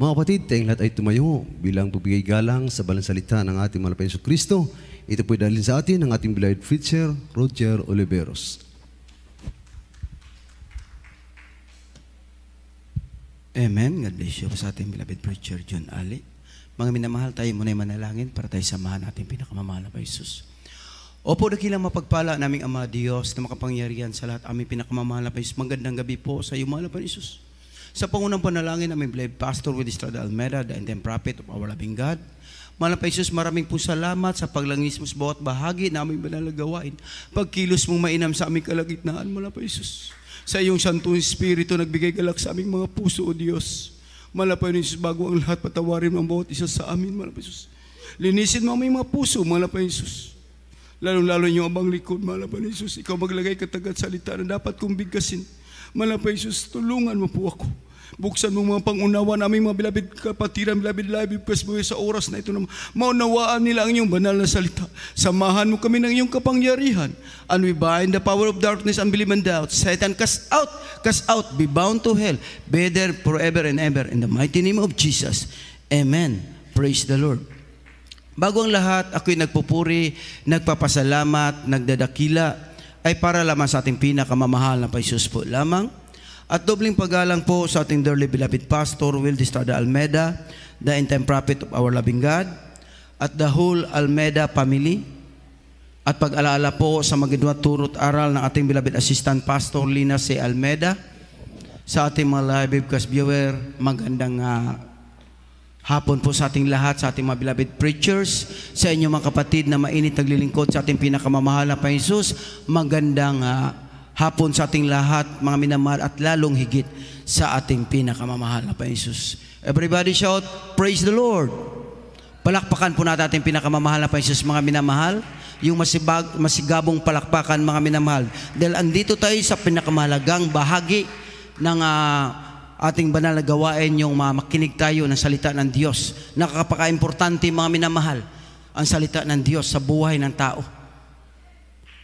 Mga kapatid, tayong lahat ay tumayo bilang pagbigay galang sa balansalita ng ating malapayang Kristo. Ito po dalhin sa atin ng ating beloved preacher, Roger Oliveros. Amen. God bless you sa ating beloved preacher, John Ali. Mga minamahal, tayo muna'y manalangin para tayo samahan natin pinakamamahal na Jesus. Opo, dakilang mapagpala naming Ama Diyos na makapangyarihan sa lahat aming pinakamamahal na Jesus. Magandang gabi po sa iyo, mahal na Jesus. Sa pangunang panalangin, aming blessed pastor with Estrada Almera, the then prophet of our loving God. Mahal pa Jesus, maraming po salamat sa paglangis mo sa bawat bahagi na aming banalagawain. Pagkilos mong mainam sa aming kalagitnaan, mahal pa Jesus. Sa iyong Santong Espiritu, nagbigay galak sa aming mga puso, O Diyos. Mahal pa Jesus, bago ang lahat patawarin mo ang bawat isa sa amin, mahal pa Jesus. Linisin mo ang aming mga puso, mahal pa Jesus. Lalo-lalo yung abang likod, mahal pa Jesus. Ikaw maglagay katagat salita na dapat kong bigkasin. Malapay Jesus, tulungan mo po ako Buksan mo mga pangunawa naming mga bilabid kapatiran, bilabid labi, pasbuhay sa oras na ito na maunawaan nila ang iyong banal na salita. Samahan mo kami ng iyong kapangyarihan. And we bind the power of darkness, unbelief and doubt. Satan, cast out, cast out, be bound to hell. Be forever and ever. In the mighty name of Jesus. Amen. Praise the Lord. Bago ang lahat, ako'y nagpupuri, nagpapasalamat, nagdadakila, ay para lamang sa ating pinakamamahal na Paisus po lamang at dobling paggalang po sa ating dearly beloved pastor, Will Distrada Almeda, the intern prophet of our loving God, at the whole Almeda family, at pag-alala po sa magiging turot aral ng ating beloved assistant pastor, Lina C. Almeda, sa ating mga live webcast viewer, magandang uh, hapon po sa ating lahat, sa ating mga beloved preachers, sa inyong mga kapatid na mainit naglilingkod sa ating pinakamamahal na Panginoon, magandang uh, hapon sa ating lahat, mga minamahal, at lalong higit sa ating pinakamamahal na Panginoon Everybody shout, Praise the Lord! Palakpakan po natin ating pinakamamahal na Panginoon mga minamahal, yung masibag, masigabong palakpakan, mga minamahal. Dahil andito tayo sa pinakamahalagang bahagi ng uh, ating banal na gawain, yung uh, makinig tayo ng salita ng Diyos. Nakakapaka-importante, mga minamahal, ang salita ng Diyos sa buhay ng tao.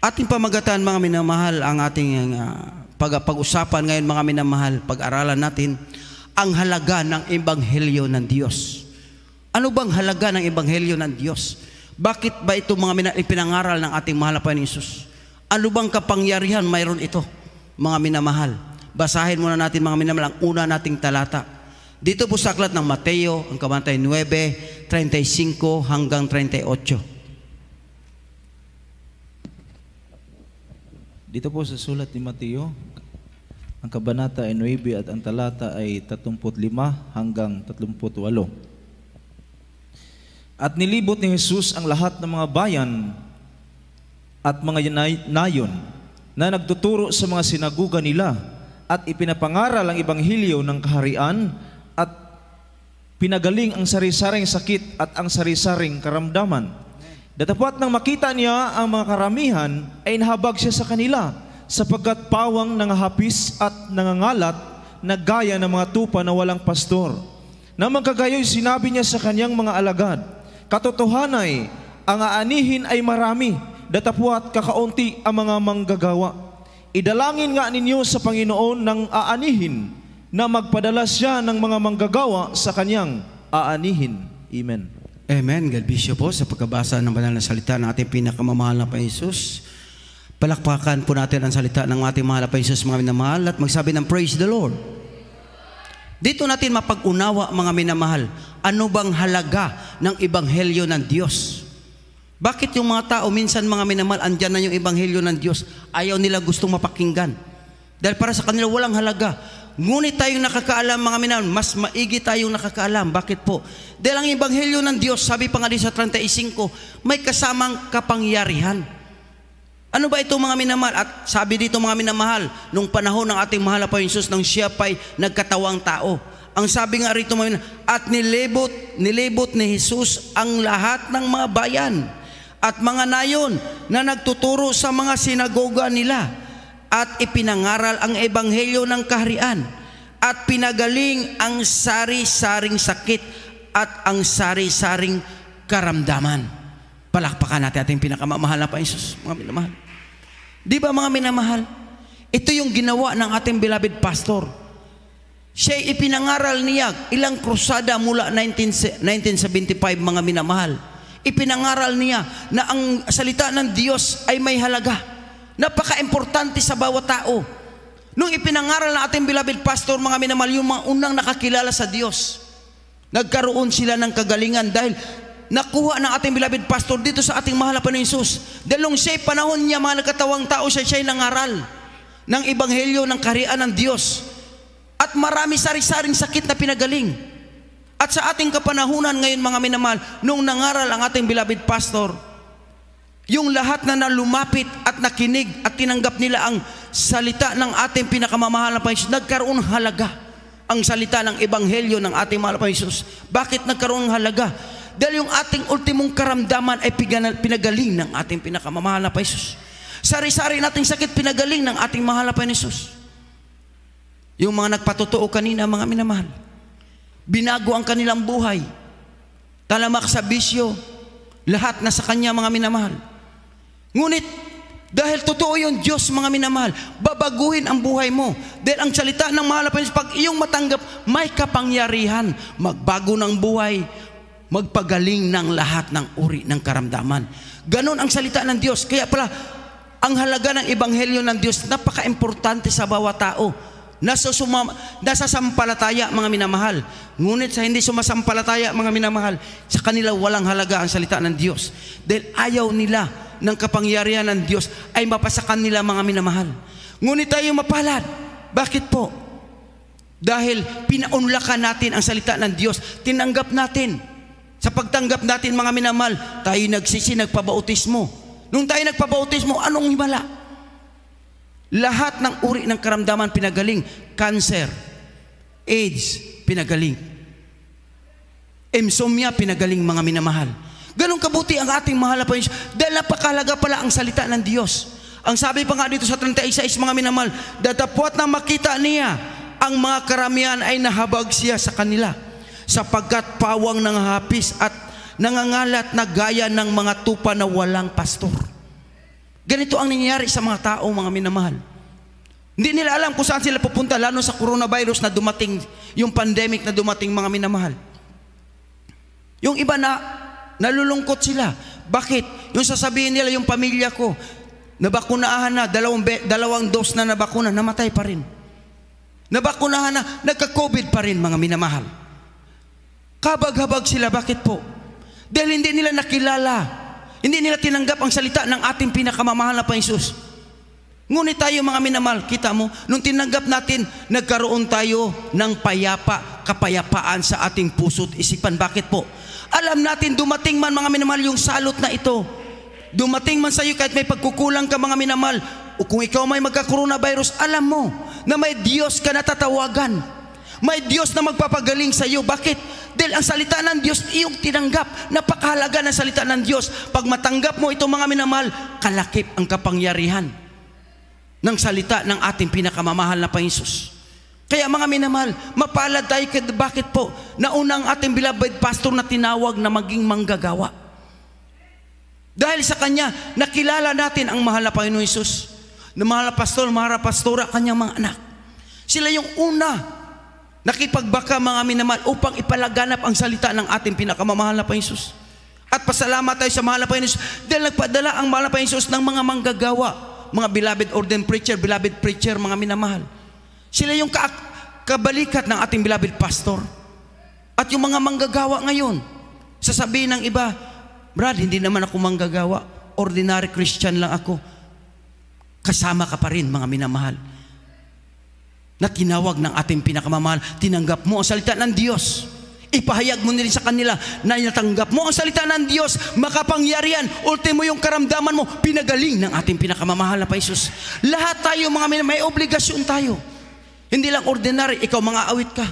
Ating pamagatan mga minamahal ang ating uh, pag, pag-usapan ngayon mga minamahal, pag-aralan natin ang halaga ng ebanghelyo ng Diyos. Ano bang halaga ng ebanghelyo ng Diyos? Bakit ba ito mga minamahal ipinangaral ng ating mahal na Panginoon Isus? Ano bang kapangyarihan mayroon ito mga minamahal? Basahin muna natin mga minamahal ang una nating talata. Dito po sa aklat ng Mateo, ang kamantay 9, 35 hanggang 38. Dito po sa sulat ni Mateo, ang kabanata ay 9 at ang talata ay 35 hanggang 38. At nilibot ni Jesus ang lahat ng mga bayan at mga nayon na nagtuturo sa mga sinaguga nila at ipinapangaral ang ibanghilyo ng kaharian at pinagaling ang sarisaring sakit at ang sarisaring karamdaman Datapat nang makita niya ang mga karamihan ay nahabag siya sa kanila sapagkat pawang nangahapis at nangangalat na gaya ng mga tupa na walang pastor. Namang kagayoy sinabi niya sa kanyang mga alagad, ay, ang aanihin ay marami, datapwat kakaunti ang mga manggagawa. Idalangin nga ninyo sa Panginoon ng aanihin na magpadala siya ng mga manggagawa sa kanyang aanihin. Amen. Amen. God bless you po sa pagkabasa ng banal na salita ng ating pinakamamahal na Paisus. Palakpakan po natin ang salita ng ating mahal na Paisus, mga minamahal, at magsabi ng praise the Lord. Dito natin mapag-unawa, mga minamahal, ano bang halaga ng Ebanghelyo ng Diyos? Bakit yung mga tao, minsan mga minamahal, andyan na yung Ebanghelyo ng Diyos, ayaw nila gustong mapakinggan. Dahil para sa kanila, walang halaga. Ngunit tayong nakakaalam mga minahon, mas maigi tayong nakakaalam. Bakit po? Dahil ang ebanghelyo ng Diyos, sabi pa nga din sa 35, may kasamang kapangyarihan. Ano ba ito mga minamahal? At sabi dito mga minamahal, nung panahon ng ating mahal na Panginoon nang siya pa'y nagkatawang tao. Ang sabi nga rito mga minamahal, at nilibot, nilibot ni Jesus ang lahat ng mga bayan at mga nayon na nagtuturo sa mga sinagoga nila at ipinangaral ang ebanghelyo ng kaharian at pinagaling ang sari-saring sakit at ang sari-saring karamdaman. Palakpakan natin ating pinakamamahal na Paisus, mga minamahal. Di ba mga minamahal? Ito yung ginawa ng ating beloved pastor. Siya ipinangaral niya ilang krusada mula 19, 1975 mga minamahal. Ipinangaral niya na ang salita ng Diyos ay may halaga Napaka-importante sa bawat tao. Nung ipinangaral na ating beloved pastor, mga minamal, yung mga unang nakakilala sa Diyos, nagkaroon sila ng kagalingan dahil nakuha ng ating beloved pastor dito sa ating mahal na Panginoon Isus. Dalong siya'y panahon niya, mga nagkatawang tao, siya siya'y nangaral ng ebanghelyo ng karian ng Diyos. At marami sari-saring sakit na pinagaling. At sa ating kapanahunan ngayon mga minamal, nung nangaral ang ating beloved pastor, yung lahat na nalumapit at nakinig at tinanggap nila ang salita ng ating pinakamamahal na Panginoon, nagkaroon halaga ang salita ng ebanghelyo ng ating mahal na Panginoon. Bakit nagkaroon ng halaga? Dahil yung ating ultimong karamdaman ay pinagaling ng ating pinakamamahal na Panginoon. Sari-sari nating sakit pinagaling ng ating mahal na Panginoon. Yung mga nagpatotoo kanina, mga minamahal. Binago ang kanilang buhay. Talamak sa bisyo. Lahat na sa kanya, mga minamahal. Ngunit, dahil totoo yun, Diyos mga minamahal, babaguhin ang buhay mo. Dahil ang salita ng mahal na pag iyong matanggap, may kapangyarihan, magbago ng buhay, magpagaling ng lahat ng uri ng karamdaman. Ganon ang salita ng Diyos. Kaya pala, ang halaga ng ebanghelyo ng Diyos, napaka-importante sa bawat tao. Nasa sumama, nasasampalataya mga minamahal. Ngunit sa hindi sumasampalataya mga minamahal, sa kanila walang halaga ang salita ng Diyos. Dahil ayaw nila ng kapangyarihan ng Diyos ay mapasakan nila mga minamahal. Ngunit tayo mapalad. Bakit po? Dahil pinaunlakan natin ang salita ng Diyos, tinanggap natin. Sa pagtanggap natin mga minamahal, tayo nagsisi, nagpabautismo. Nung tayo nagpabautismo, anong himala? Lahat ng uri ng karamdaman pinagaling. Cancer, AIDS, pinagaling. Insomnia, pinagaling mga minamahal. Ganon kabuti ang ating mahal na Panginoon. Dahil napakalaga pala ang salita ng Diyos. Ang sabi pa nga dito sa 36 mga minamahal, datapot na makita niya, ang mga karamihan ay nahabag siya sa kanila sapagkat pawang ng hapis at nangangalat na gaya ng mga tupa na walang pastor. Ganito ang nangyayari sa mga tao, mga minamahal. Hindi nila alam kung saan sila pupunta, lalo sa coronavirus na dumating, yung pandemic na dumating, mga minamahal. Yung iba na, nalulungkot sila. Bakit? Yung sasabihin nila, yung pamilya ko, nabakunahan na, dalawang, be, dalawang dose na nabakuna, namatay pa rin. Nabakunahan na, nagka-COVID pa rin, mga minamahal. Kabag-habag sila, bakit po? Dahil hindi nila nakilala hindi nila tinanggap ang salita ng ating pinakamamahal na Panginoon. Ngunit tayo mga minamahal, kita mo, nung tinanggap natin, nagkaroon tayo ng payapa, kapayapaan sa ating puso't isipan. Bakit po? Alam natin, dumating man mga minamahal yung salot na ito. Dumating man sa iyo kahit may pagkukulang ka mga minamahal, o kung ikaw may magka-coronavirus, alam mo na may Diyos ka natatawagan may Diyos na magpapagaling sa iyo. Bakit? Dahil ang salita ng Diyos, iyong tinanggap. Napakahalaga ng salita ng Diyos. Pag matanggap mo itong mga minamahal, kalakip ang kapangyarihan ng salita ng ating pinakamamahal na Panginoon. Kaya mga minamahal, mapalad tayo kay bakit po na unang ating beloved pastor na tinawag na maging manggagawa. Dahil sa kanya, nakilala natin ang mahal na Panginoon Isus. Na mahal na pastor, mahal na pastora, kanyang mga anak. Sila yung una Nakipagbaka mga minamahal upang ipalaganap ang salita ng ating pinakamamahal na Panginoon. At pasalamat tayo sa mahal na Panginoon dahil nagpadala ang mahal na Panginoon ng mga manggagawa, mga beloved ordained preacher, beloved preacher, mga minamahal. Sila yung ka kabalikat ng ating beloved pastor. At yung mga manggagawa ngayon, sasabihin ng iba, Brad, hindi naman ako manggagawa. Ordinary Christian lang ako. Kasama ka pa rin, mga minamahal na tinawag ng ating pinakamamahal, tinanggap mo ang salita ng Diyos. Ipahayag mo rin sa kanila na natanggap mo ang salita ng Diyos, makapangyarihan, ultimo yung karamdaman mo, pinagaling ng ating pinakamamahal na Paisus. Lahat tayo mga may, may obligasyon tayo. Hindi lang ordinary, ikaw mga awit ka.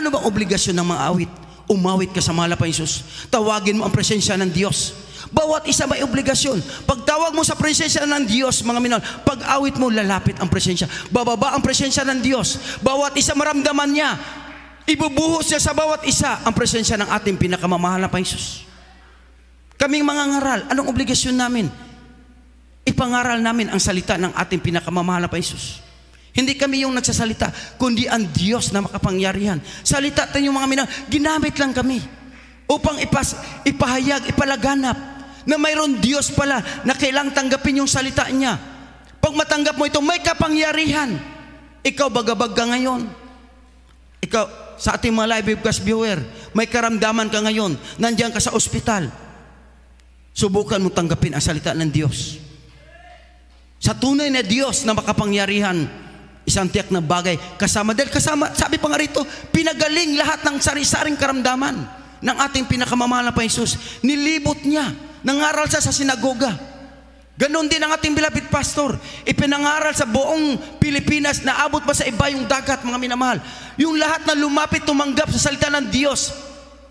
Ano bang obligasyon ng mga awit? Umawit ka sa mahal na Paisus. Tawagin mo ang presensya ng Diyos bawat isa may obligasyon. Pagtawag mo sa presensya ng Diyos, mga minol, pag-awit mo, lalapit ang presensya. Bababa ang presensya ng Diyos. Bawat isa maramdaman niya. Ibubuhos niya sa bawat isa ang presensya ng ating pinakamamahal na Paisus. Kaming mga ngaral, anong obligasyon namin? Ipangaral namin ang salita ng ating pinakamamahal na Paisus. Hindi kami yung nagsasalita, kundi ang Diyos na makapangyarihan. Salita tayo mga minang, ginamit lang kami upang ipas, ipahayag, ipalaganap na mayroon Diyos pala na kailang tanggapin yung salita niya. Pag matanggap mo ito, may kapangyarihan. Ikaw bagabag ka ngayon. Ikaw, sa ating mga live viewer, may karamdaman ka ngayon. Nandiyan ka sa ospital. Subukan mo tanggapin ang salita ng Diyos. Sa tunay na Diyos na makapangyarihan, isang tiyak na bagay, kasama dahil kasama, sabi pa nga rito, pinagaling lahat ng sari-saring karamdaman ng ating pinakamamahal na Paisus. Nilibot niya nangaral siya sa sinagoga. Ganon din ang ating bilapit pastor. Ipinangaral sa buong Pilipinas, na abot pa sa iba yung dagat, mga minamahal. Yung lahat na lumapit, tumanggap sa salita ng Diyos,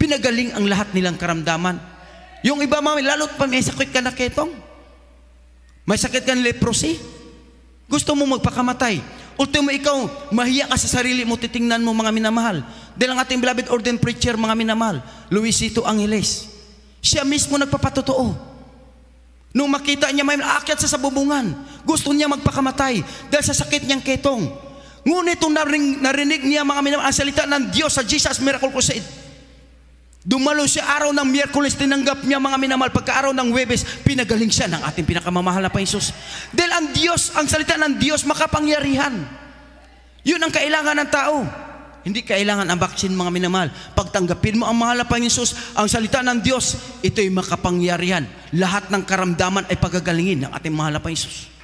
pinagaling ang lahat nilang karamdaman. Yung iba, mami, lalo pa may sakit ka na ketong. May sakit ka na leprosy. Gusto mo magpakamatay. Ultimo ikaw, mahiya ka sa sarili mo, titingnan mo mga minamahal. Dahil ang ating beloved ordained preacher, mga minamahal, Luisito Angeles. Siya mismo nagpapatotoo. Nung makita niya may aakyat sa sabubungan, gusto niya magpakamatay dahil sa sakit niyang ketong. Ngunit nung narinig, narinig niya mga minamahal ang salita ng Diyos sa Jesus Miracle Crusade, dumalo siya araw ng Miyerkules, tinanggap niya mga minamahal. Pagkaaraw ng Webes, pinagaling siya ng ating pinakamamahal na Paisos. Dahil ang Diyos, ang salita ng Diyos, makapangyarihan. Yun ang kailangan ng tao. Hindi kailangan ang vaccine mga minamahal. Pagtanggapin mo ang mahal na Panginoon ang salita ng Diyos, ito'y makapangyarihan. Lahat ng karamdaman ay pagagalingin ng ating mahal na Panginoon.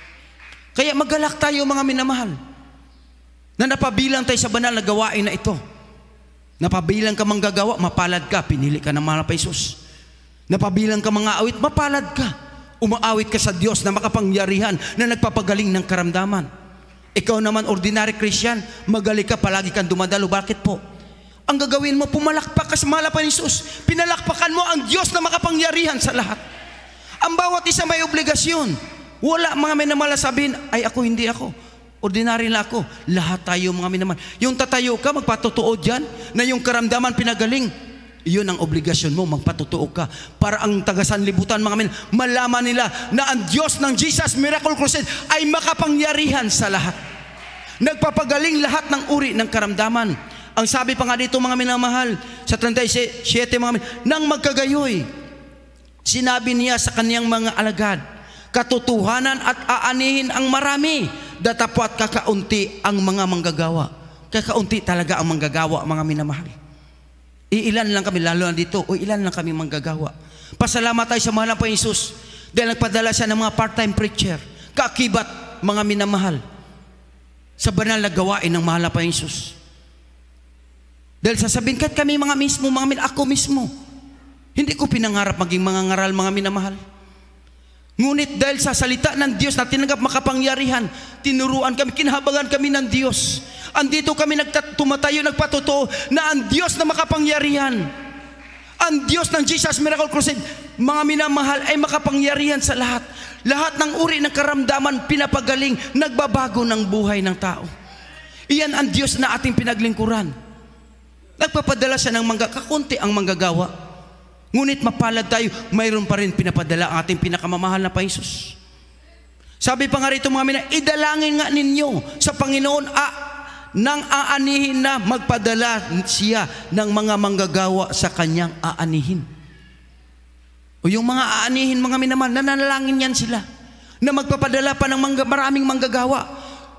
Kaya magalak tayo mga minamahal na napabilang tayo sa banal na gawain na ito. Napabilang ka mang gagawa, mapalad ka, pinili ka ng mahal na Panginoon. Napabilang ka mga awit, mapalad ka. Umaawit ka sa Diyos na makapangyarihan na nagpapagaling ng karamdaman. Ikaw naman, ordinary Christian, magaling ka, palagi kang dumadalo. Bakit po? Ang gagawin mo, pumalakpak ka sa malapan ni Jesus. Pinalakpakan mo ang Diyos na makapangyarihan sa lahat. Ang bawat isa may obligasyon. Wala mga may sabihin, ay ako, hindi ako. Ordinary lang ako. Lahat tayo mga minaman. Yung tatayo ka, magpatotoo dyan na yung karamdaman pinagaling. Iyon ang obligasyon mo, magpatotoo ka. Para ang tagasanlibutan, mga men, malaman nila na ang Diyos ng Jesus Miracle Crusade ay makapangyarihan sa lahat. Nagpapagaling lahat ng uri ng karamdaman. Ang sabi pa nga dito, mga minamahal, sa 37, mga men, nang magkagayoy, sinabi niya sa kaniyang mga alagad, katotohanan at aanihin ang marami, datapwat kakaunti ang mga manggagawa. Kakaunti talaga ang manggagawa, mga minamahal. Iilan lang kami, lalo na dito, o ilan lang kami manggagawa. Pasalamat tayo sa mahal ng Panginoon dahil nagpadala siya ng mga part-time preacher, kaakibat, mga minamahal sa banal na gawain ng mahal na Panginoon. Dahil sasabihin, kahit kami mga mismo, mga min, ako mismo, hindi ko pinangarap maging mga ngaral, mga minamahal. Ngunit dahil sa salita ng Diyos na tinanggap makapangyarihan, tinuruan kami, kinahabangan kami ng Diyos. Andito kami nagtumatayo, nagpatotoo na ang Diyos na makapangyarihan, ang Diyos ng Jesus Miracle Crusade, mga minamahal ay makapangyarihan sa lahat. Lahat ng uri ng karamdaman, pinapagaling, nagbabago ng buhay ng tao. Iyan ang Diyos na ating pinaglingkuran. Nagpapadala siya ng mangga, kakunti ang manggagawa Ngunit mapalad tayo, mayroon pa rin pinapadala ang ating pinakamamahal na Paisos. Sabi pa nga rito mga mina, idalangin nga ninyo sa Panginoon a, nang aanihin na magpadala siya ng mga manggagawa sa kanyang aanihin. O yung mga aanihin mga minaman, nananalangin yan sila na magpapadala pa ng mangga, maraming manggagawa.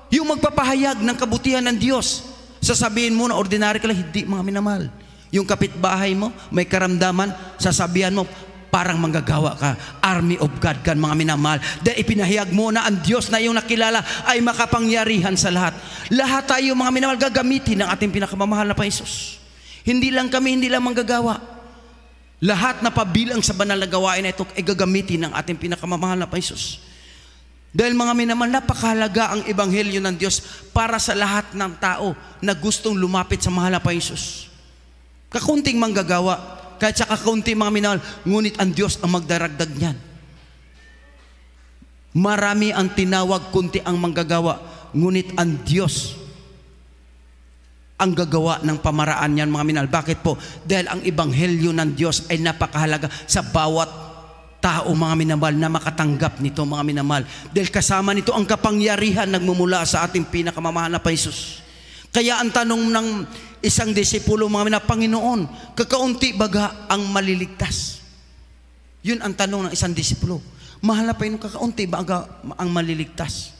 Yung magpapahayag ng kabutihan ng Diyos. Sasabihin mo na ordinary ka lang, hindi mga minamahal. Yung kapitbahay mo, may karamdaman, sasabihan mo, parang manggagawa ka. Army of God kan mga minamahal. Dahil ipinahiyag mo na ang Diyos na iyong nakilala ay makapangyarihan sa lahat. Lahat tayo mga minamahal gagamitin ng ating pinakamamahal na Panginoon. Hindi lang kami, hindi lang manggagawa. Lahat na pabilang sa banal na gawain na ito ay gagamitin ng ating pinakamamahal na Panginoon. Dahil mga minamahal, napakahalaga ang ebanghelyo ng Diyos para sa lahat ng tao na gustong lumapit sa mahal na Panginoon. Kakunting manggagawa, kahit sa kakaunti mga minahal, ngunit ang Diyos ang magdaragdag niyan. Marami ang tinawag, kunti ang manggagawa, ngunit ang Diyos ang gagawa ng pamaraan niyan mga minahal. Bakit po? Dahil ang ebanghelyo ng Diyos ay napakahalaga sa bawat tao mga minamahal na makatanggap nito mga minamahal. Dahil kasama nito ang kapangyarihan nagmumula sa ating pinakamamahal na Paisus. Kaya ang tanong ng isang disipulo mga na Panginoon, kakaunti baga ang maliligtas? Yun ang tanong ng isang disipulo. Mahala pa yun kakaunti baga ang maliligtas?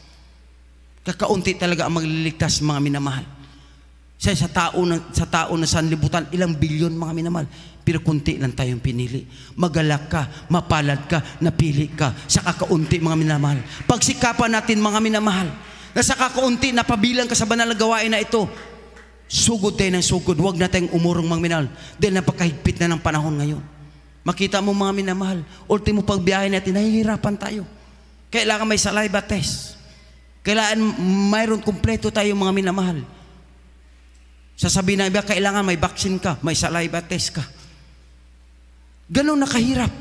Kakaunti talaga ang maliligtas mga minamahal. Sa, sa tao na sa tao na sanlibutan, ilang bilyon mga minamahal, pero kunti lang tayong pinili. Magalak ka, mapalad ka, napili ka sa kakaunti mga minamahal. Pagsikapan natin mga minamahal, na sa kakaunti napabilang ka sa banal na gawain na ito, Sugod tayo ng sugod. Huwag na tayong umurong mga minahal. Dahil napakahigpit na ng panahon ngayon. Makita mo mga minamahal, ultimo pagbiyahe natin, nahihirapan tayo. Kailangan may saliva test. Kailangan mayroon kumpleto tayo mga minamahal. Sasabi na iba, kailangan may vaccine ka, may saliva test ka. Ganun nakahirap.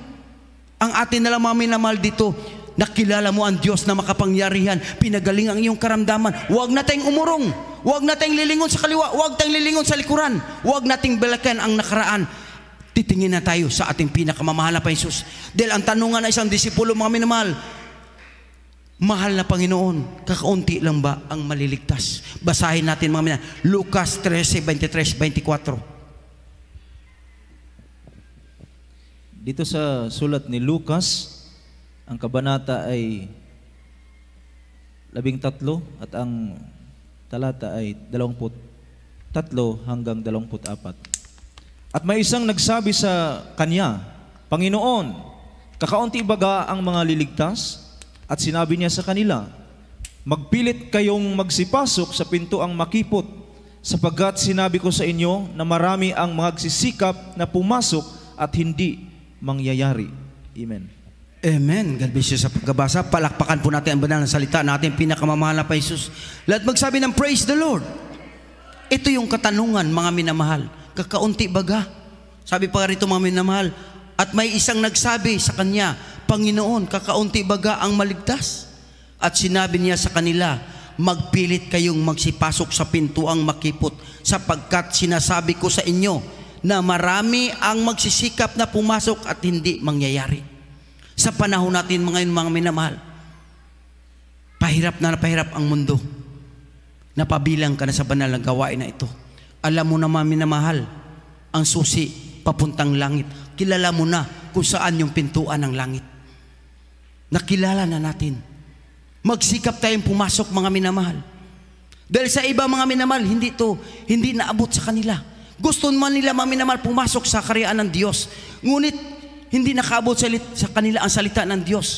Ang atin na lang mga minamahal dito, nakilala mo ang Diyos na makapangyarihan, pinagaling ang iyong karamdaman. Huwag na tayong umurong. Huwag nating lilingon sa kaliwa, huwag tayong lilingon sa likuran. Huwag nating balikan ang nakaraan. Titingin na tayo sa ating pinakamamahal na Jesus. Dahil ang tanungan ng isang disipulo, mga minamahal, Mahal na Panginoon, kakaunti lang ba ang maliligtas? Basahin natin mga minamahal. Lucas 13, 23, 24. Dito sa sulat ni Lucas, ang kabanata ay labing tatlo at ang talata ay 23 hanggang 24. At may isang nagsabi sa kanya, Panginoon, kakaunti baga ang mga liligtas? At sinabi niya sa kanila, Magpilit kayong magsipasok sa pinto ang makipot, sapagkat sinabi ko sa inyo na marami ang magsisikap na pumasok at hindi mangyayari. Amen. Amen. God bless you sa pagkabasa. Palakpakan po natin ang banal na salita natin, pinakamamahal na pa Jesus. Lahat magsabi ng praise the Lord. Ito yung katanungan, mga minamahal. Kakaunti baga. Sabi pa rito mga minamahal. At may isang nagsabi sa kanya, Panginoon, kakaunti baga ang maligtas. At sinabi niya sa kanila, magpilit kayong magsipasok sa pintuang makipot sapagkat sinasabi ko sa inyo na marami ang magsisikap na pumasok at hindi mangyayari sa panahon natin mga ngayon mga minamahal. Pahirap na napahirap ang mundo. Napabilang ka na sa banal na gawain na ito. Alam mo na mga minamahal, ang susi papuntang langit. Kilala mo na kung saan yung pintuan ng langit. Nakilala na natin. Magsikap tayong pumasok mga minamahal. Dahil sa iba mga minamahal, hindi to, hindi naabot sa kanila. Gusto man nila mga minamahal pumasok sa karyaan ng Diyos. Ngunit hindi nakabot sa, sa kanila ang salita ng Diyos.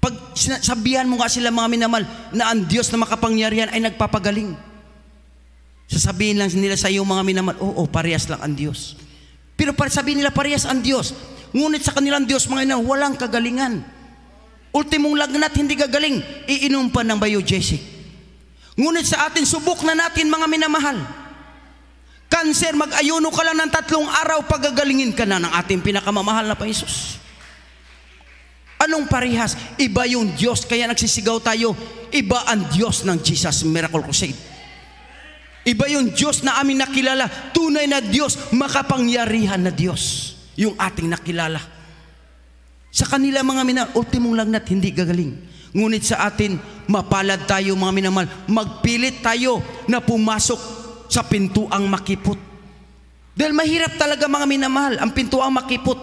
Pag sabihan mo nga sila mga minamahal na ang Diyos na makapangyarihan ay nagpapagaling. Sasabihin lang nila sa iyo mga minamahal, oo, oh, parehas lang ang Diyos. Pero para sabihin nila parehas ang Diyos. Ngunit sa kanilang Diyos mga ina, walang kagalingan. Ultimong lagnat, hindi gagaling. Iinom pa ng bayo, Jessica. Ngunit sa atin, subok na natin mga minamahal. Cancer, mag-ayuno ka lang ng tatlong araw, pagagalingin ka na ng ating pinakamamahal na Paisos. Anong parihas? Iba yung Diyos, kaya nagsisigaw tayo, iba ang Diyos ng Jesus Miracle Crusade. Iba yung Diyos na amin nakilala, tunay na Diyos, makapangyarihan na Diyos, yung ating nakilala. Sa kanila mga minahal, ultimong lagnat, hindi gagaling. Ngunit sa atin, mapalad tayo mga minamahal, magpilit tayo na pumasok sa pintuang makipot. Dahil mahirap talaga mga minamahal, ang pintuang makipot.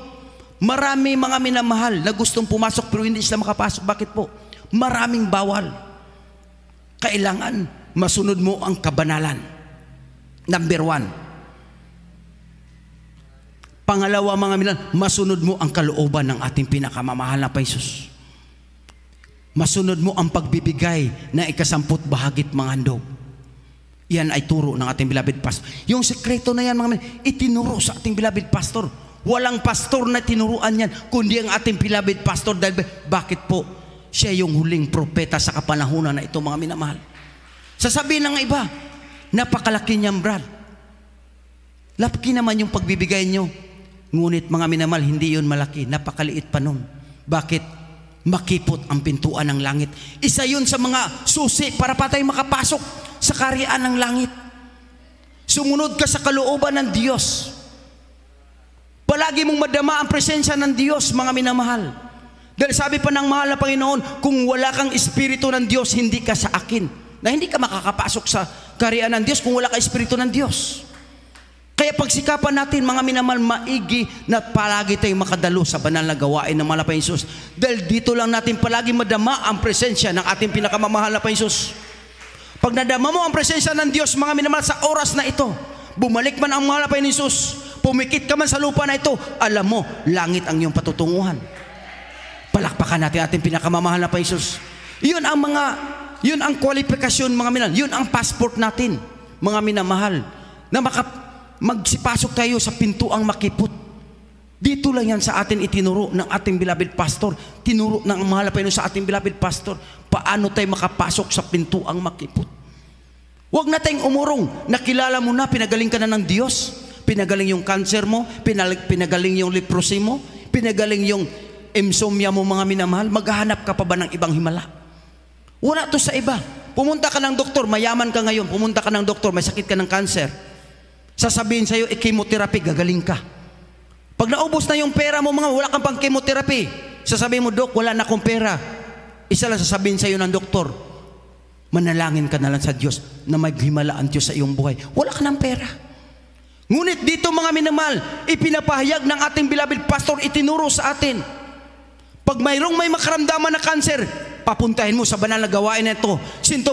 Marami mga minamahal na gustong pumasok pero hindi sila makapasok. Bakit po? Maraming bawal. Kailangan masunod mo ang kabanalan. Number one. Pangalawa mga minamahal, masunod mo ang kalooban ng ating pinakamamahal na Paisus. Masunod mo ang pagbibigay na ikasamput bahagit mga handog yan ay turo ng ating beloved pastor. Yung sekreto na yan, mga man, itinuro sa ating beloved pastor. Walang pastor na tinuruan yan, kundi ang ating beloved pastor. Dahil bakit po? Siya yung huling propeta sa kapanahunan na ito, mga minamahal. Sasabihin ng iba, napakalaki niyang brad. Lapki naman yung pagbibigay niyo. Ngunit mga minamahal, hindi yun malaki. Napakaliit pa nun. Bakit? Makipot ang pintuan ng langit. Isa yun sa mga susi para patay makapasok sa karian ng langit. Sumunod ka sa kalooban ng Diyos. Palagi mong madama ang presensya ng Diyos, mga minamahal. Dahil sabi pa ng mahal na Panginoon, kung wala kang Espiritu ng Diyos, hindi ka sa akin. Na hindi ka makakapasok sa karian ng Diyos kung wala ka Espiritu ng Diyos. Kaya pagsikapan natin mga minamahal, maigi na palagi tayong makadalo sa banal na gawain ng mahal na Isus. Dahil dito lang natin palagi madama ang presensya ng ating pinakamamahal na Panginoon. Pag nadama mo ang presensya ng Diyos, mga minamahal, sa oras na ito, bumalik man ang malapay ni Jesus, pumikit ka man sa lupa na ito, alam mo, langit ang iyong patutunguhan. Palakpakan natin ating pinakamamahal na Paisus. Yun ang mga, yun ang kwalifikasyon mga minamahal, yun ang passport natin, mga minamahal, na maka, magsipasok tayo sa pintuang makipot. Dito lang yan sa atin itinuro ng ating bilabid pastor. Tinuro ng mahal pa sa ating bilabid pastor. Paano tayo makapasok sa pintuang makipot? Huwag na tayong umurong. Nakilala mo na, pinagaling ka na ng Diyos. Pinagaling yung cancer mo, pinagaling yung leprosy mo, pinagaling yung insomnia mo mga minamahal. Maghahanap ka pa ba ng ibang himala? Wala to sa iba. Pumunta ka ng doktor, mayaman ka ngayon. Pumunta ka ng doktor, may sakit ka ng cancer. Sasabihin sa'yo, i-chemotherapy, eh, gagaling ka. Pag naubos na yung pera mo mga, wala kang pang chemotherapy. Sasabihin mo, Dok, wala na akong pera. Isa lang sasabihin sa'yo ng doktor, manalangin ka na lang sa Diyos na may himalaan Diyos sa iyong buhay. Wala ka ng pera. Ngunit dito mga minamahal, ipinapahayag ng ating beloved pastor, itinuro sa atin. Pag mayroong may makaramdaman na cancer, papuntahin mo sa banal na gawain na ito. 100%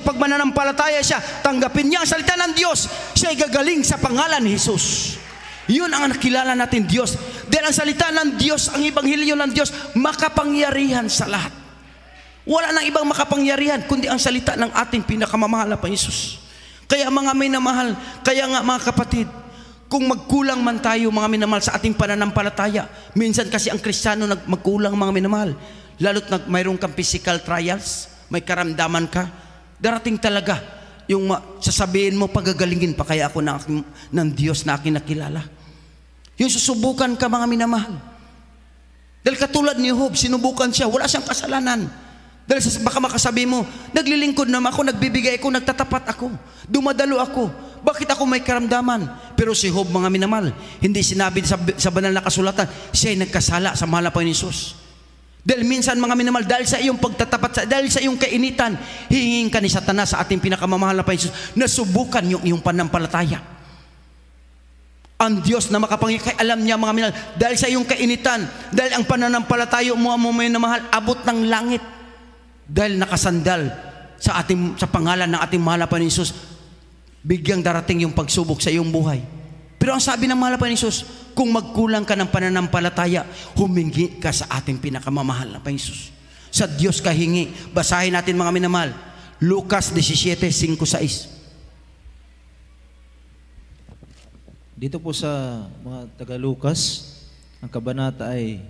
pag mananampalataya siya, tanggapin niya ang salita ng Diyos. Siya ay gagaling sa pangalan ni Jesus. Yun ang nakilala natin Diyos. Dahil ang salita ng Diyos, ang ibanghilyo ng Diyos, makapangyarihan sa lahat. Wala nang ibang makapangyarihan kundi ang salita ng ating pinakamamahal na Paisus. Kaya mga minamahal, kaya nga mga kapatid, kung magkulang man tayo mga minamahal sa ating pananampalataya, minsan kasi ang Kristiyano nag magkulang mga minamahal, lalo't nag, mayroon kang physical trials, may karamdaman ka, darating talaga yung sasabihin mo, pagagalingin pa kaya ako ng, aking, ng Diyos na aking nakilala. Yung susubukan ka mga minamahal. Dahil katulad ni Job, sinubukan siya, wala siyang kasalanan. Dahil baka makasabi mo, naglilingkod naman ako, nagbibigay ako, nagtatapat ako, dumadalo ako. Bakit ako may karamdaman? Pero si Hob, mga minamal, hindi sinabi sa, sa banal na kasulatan, siya ay nagkasala sa mahal na Panginoon Isus. Dahil minsan, mga minamal, dahil sa iyong pagtatapat, sa, dahil sa iyong kainitan, hihingin ka ni Satanas sa ating pinakamamahal na Panginoon nasubukan yung iyong panampalataya. Ang Diyos na makapangyay, alam niya mga minamahal, dahil sa iyong kainitan, dahil ang pananampalataya mo, mo may namahal, abot ng langit dahil nakasandal sa ating sa pangalan ng ating mahal na ni bigyang darating yung pagsubok sa iyong buhay. Pero ang sabi ng mahal na ni kung magkulang ka ng pananampalataya, humingi ka sa ating pinakamamahal na Panginoon. Sa Diyos ka hingi. Basahin natin mga minamahal. Lucas 17:5-6. Dito po sa mga taga Lucas, ang kabanata ay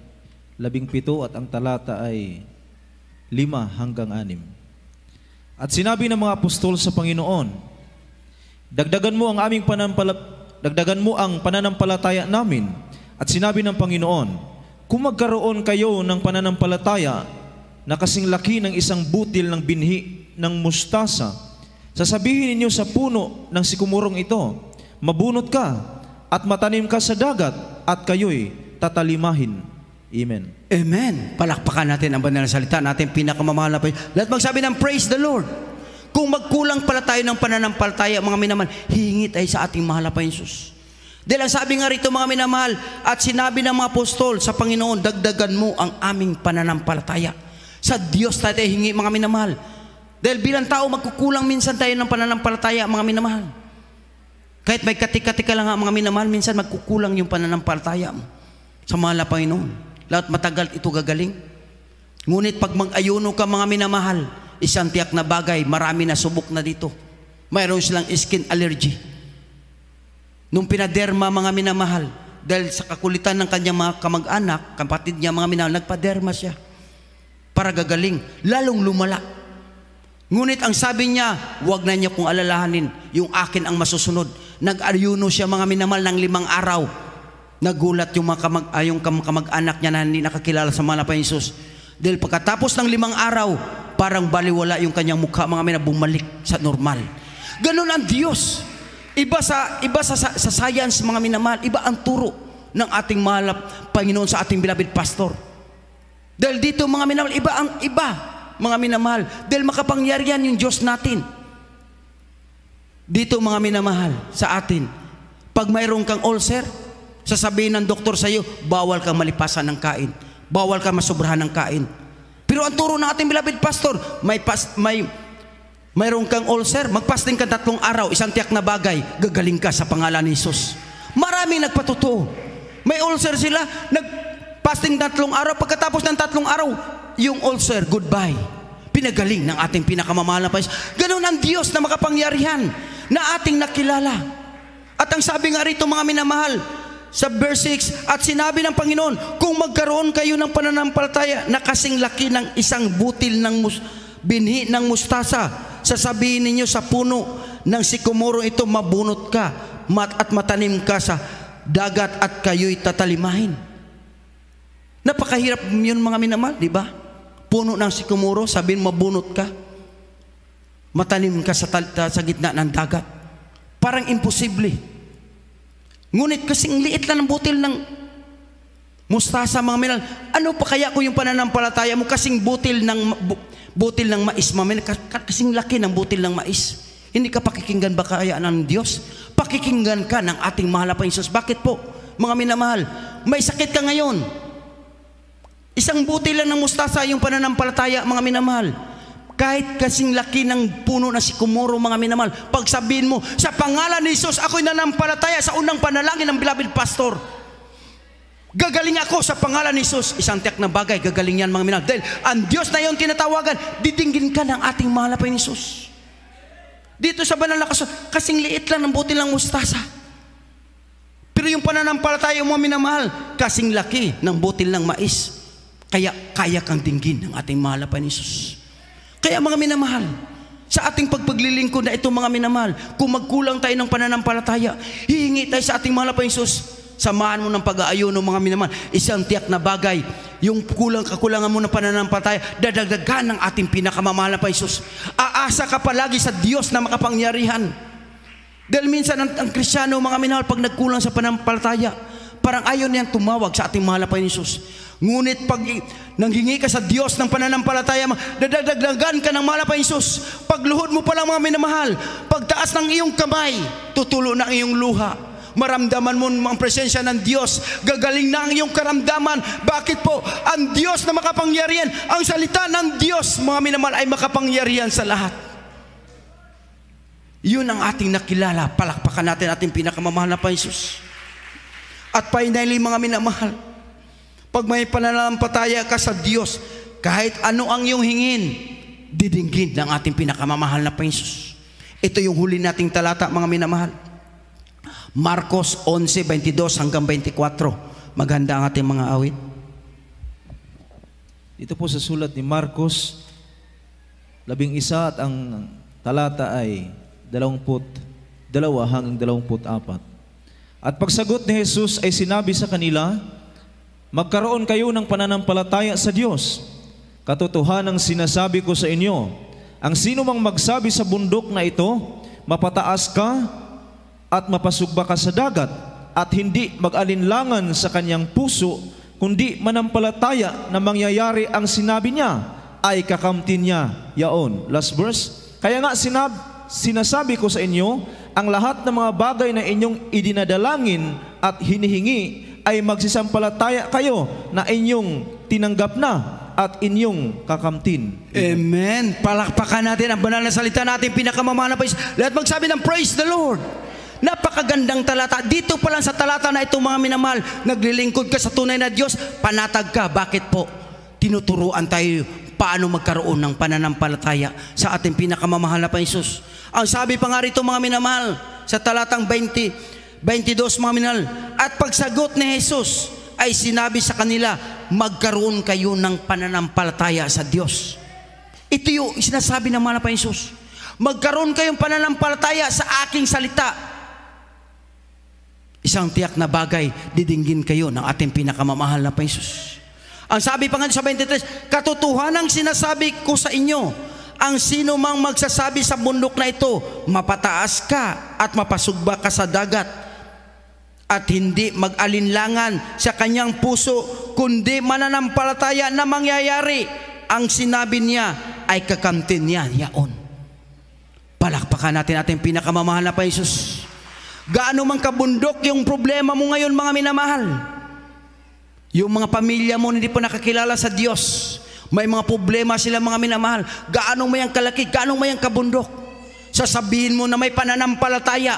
labing pito at ang talata ay 5 hanggang 6. At sinabi ng mga apostol sa Panginoon, Dagdagan mo ang aming panampalap dagdagan mo ang pananampalataya namin. At sinabi ng Panginoon, Kung magkaroon kayo ng pananampalataya na kasing laki ng isang butil ng binhi ng mustasa, sasabihin ninyo sa puno ng sikumurong ito, Mabunot ka at matanim ka sa dagat at kayo'y tatalimahin. Amen. Amen. Palakpakan natin ang banal na salita natin, pinakamamahal na pa. Lahat magsabi ng praise the Lord. Kung magkulang pala tayo ng pananampalataya, mga minamahal, hingi tayo sa ating mahal na Panginoon. Dahil ang sabi nga rito mga minamahal, at sinabi ng mga apostol sa Panginoon, dagdagan mo ang aming pananampalataya. Sa Diyos tayo tayo hingi mga minamahal. Dahil bilang tao, magkukulang minsan tayo ng pananampalataya mga minamahal. Kahit may katika-tika lang nga mga minamahal, minsan magkukulang yung pananampalataya mo sa mahal na Panginoon. Lahat matagal ito gagaling. Ngunit pag mag-ayuno ka mga minamahal, isang tiyak na bagay, marami na subok na dito. Mayroon silang skin allergy. Nung pinaderma mga minamahal, dahil sa kakulitan ng kanyang mga kamag-anak, kapatid niya mga minamahal, nagpaderma siya para gagaling, lalong lumala. Ngunit ang sabi niya, huwag na niya kong alalahanin, yung akin ang masusunod. Nag-ayuno siya mga minamahal ng limang araw Nagulat yung mga kamag, ah, yung kamag-anak niya na hindi nakakilala sa mga pa Jesus. Dahil pagkatapos ng limang araw, parang baliwala yung kanyang mukha, mga mina, bumalik sa normal. Ganun ang Diyos. Iba sa iba sa, sa, sa science, mga minamahal, iba ang turo ng ating malap Panginoon sa ating bilabid pastor. Dahil dito, mga minamahal, iba ang iba, mga minamahal. Dahil makapangyarihan yung Diyos natin. Dito, mga minamahal, sa atin, pag mayroon kang ulcer, sasabihin ng doktor sa iyo, bawal kang malipasan ng kain. Bawal kang masubrahan ng kain. Pero ang turo ng ating bilapid pastor, may, pas, may, mayroong kang ulcer, magpasting ka tatlong araw, isang tiyak na bagay, gagaling ka sa pangalan ni Jesus. Marami nagpatotoo. May ulcer sila, nagpasting tatlong araw, pagkatapos ng tatlong araw, yung ulcer, goodbye. Pinagaling ng ating pinakamamahal na Panginoon. Ganun ang Diyos na makapangyarihan na ating nakilala. At ang sabi nga rito mga minamahal, sa verse 6, at sinabi ng Panginoon, kung magkaroon kayo ng pananampalataya na kasing laki ng isang butil ng mus- binhi ng mustasa, sasabihin ninyo sa puno ng sikomoro ito, mabunot ka mat at matanim ka sa dagat at kayo'y tatalimahin. Napakahirap yun mga minamal, di ba? Puno ng sikomoro, sabihin mabunot ka, matanim ka sa, sa gitna ng dagat. Parang imposible. Imposible. Ngunit kasing liit lang ng butil ng mustasa mga minal, ano pa kaya ko yung pananampalataya mo kasing butil ng bu, butil ng mais mga minal, kasing laki ng butil ng mais. Hindi ka pakikinggan ba kaya ng Diyos? Pakikinggan ka ng ating mahal na Panginoon. Bakit po? Mga minamahal, may sakit ka ngayon. Isang butil lang ng mustasa yung pananampalataya, mga minamahal. Kahit kasing laki ng puno na si Kumoro, mga minamal, pag sabihin mo, sa pangalan ni Jesus, ako'y nanampalataya sa unang panalangin ng bilabid pastor. Gagaling ako sa pangalan ni Jesus. Isang tiyak na bagay, gagaling yan mga minal. Dahil ang Diyos na iyon tinatawagan, didinggin ka ng ating mahal mahalapay ni Jesus. Dito sa banal na kaso, kasing liit lang ng buti lang mustasa. Pero yung pananampalataya mo minamahal, kasing laki ng butil ng mais. Kaya kaya kang dinggin ng ating mahalapay ni Jesus. Kaya mga minamahal, sa ating pagpaglilingkod na itong mga minamahal, kung magkulang tayo ng pananampalataya, hihingi tayo sa ating mahal na Panginoon samahan mo ng pag-aayon ng mga minamahal. Isang tiyak na bagay, yung kulang kakulangan mo ng pananampalataya, dadagdagan ng ating pinakamamahal na Paisus. Aasa ka palagi sa Diyos na makapangyarihan. Dahil minsan ang, ang Krisyano, mga minamahal, pag nagkulang sa pananampalataya, Parang ayaw niyang tumawag sa ating mahal na Panginoon Ngunit pag nanghingi ka sa Diyos ng pananampalataya, dadagdagan ka ng mahal na Panginoon Pagluhod mo palang mga minamahal, pagtaas ng iyong kamay, tutulo ng iyong luha maramdaman mo ang presensya ng Diyos. Gagaling na ang iyong karamdaman. Bakit po? Ang Diyos na makapangyarihan, ang salita ng Diyos, mga minamahal, ay makapangyarihan sa lahat. Yun ang ating nakilala. Palakpakan natin ating pinakamamahal na Panginoon. At finally, mga minamahal, pag may pananampalataya ka sa Diyos, kahit ano ang iyong hingin, didinggin ng ating pinakamamahal na Panginoon. Ito yung huli nating talata, mga minamahal. Marcos 11:22 hanggang 24. Maganda ang ating mga awit. Dito po sa sulat ni Marcos, labing isa at ang talata ay dalawamput dalawa hanggang dalawamput apat. At pagsagot ni Jesus ay sinabi sa kanila, Magkaroon kayo ng pananampalataya sa Diyos. Katotohanang sinasabi ko sa inyo, ang sino mang magsabi sa bundok na ito, mapataas ka at mapasugba ka sa dagat at hindi mag-alinlangan sa kanyang puso, kundi manampalataya na mangyayari ang sinabi niya, ay kakamtin niya yaon. Last verse. Kaya nga sinab, sinasabi ko sa inyo, ang lahat ng mga bagay na inyong idinadalangin at hinihingi ay magsisampalataya kayo na inyong tinanggap na at inyong kakamtin. Amen. Palakpakan natin ang banal na salita natin, pinakamamahal na praise. Lahat magsabi ng praise the Lord. Napakagandang talata. Dito pa lang sa talata na ito mga minamahal, naglilingkod ka sa tunay na Diyos, panatag ka. Bakit po? Tinuturuan tayo paano magkaroon ng pananampalataya sa ating pinakamamahal na Panginoon. Ang sabi pa nga rito mga minamahal, sa talatang 20, 22 mga minamahal, at pagsagot ni Jesus ay sinabi sa kanila, magkaroon kayo ng pananampalataya sa Diyos. Ito yung sinasabi ng mga pa Jesus. Magkaroon kayong pananampalataya sa aking salita. Isang tiyak na bagay, didinggin kayo ng ating pinakamamahal na pa Jesus. Ang sabi pa nga sa 23, katotohanan katotohanang sinasabi ko sa inyo, ang sino mang magsasabi sa bundok na ito, mapataas ka at mapasugba ka sa dagat at hindi mag-alinlangan sa kanyang puso kundi mananampalataya na mangyayari ang sinabi niya ay kakamtin niya yaon. Palakpakan natin ating pinakamamahal na pa Isus. Gaano man kabundok yung problema mo ngayon mga minamahal. Yung mga pamilya mo hindi pa nakakilala sa Diyos may mga problema sila mga minamahal. Gaano may ang kalaki, gaano may ang kabundok. Sasabihin mo na may pananampalataya.